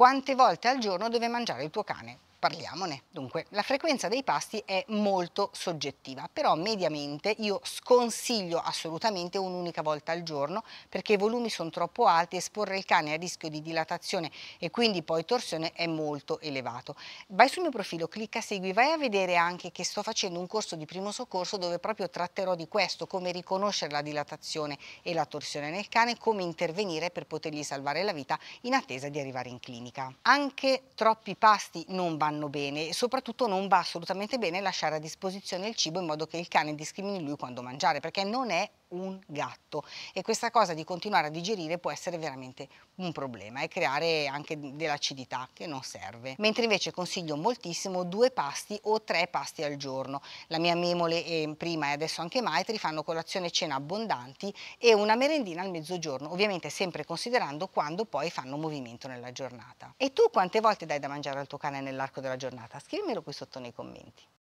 quante volte al giorno deve mangiare il tuo cane parliamone. Dunque, la frequenza dei pasti è molto soggettiva, però mediamente io sconsiglio assolutamente un'unica volta al giorno perché i volumi sono troppo alti, e esporre il cane a rischio di dilatazione e quindi poi torsione è molto elevato. Vai sul mio profilo, clicca segui, vai a vedere anche che sto facendo un corso di primo soccorso dove proprio tratterò di questo, come riconoscere la dilatazione e la torsione nel cane, come intervenire per potergli salvare la vita in attesa di arrivare in clinica. Anche troppi pasti non vanno vanno bene e soprattutto non va assolutamente bene lasciare a disposizione il cibo in modo che il cane discrimini lui quando mangiare perché non è un gatto e questa cosa di continuare a digerire può essere veramente un problema e creare anche dell'acidità che non serve. Mentre invece consiglio moltissimo due pasti o tre pasti al giorno. La mia memole e prima e adesso anche Maitri fanno colazione e cena abbondanti e una merendina al mezzogiorno, ovviamente sempre considerando quando poi fanno movimento nella giornata. E tu quante volte dai da mangiare al tuo cane nell'arco della giornata? Scrivimelo qui sotto nei commenti.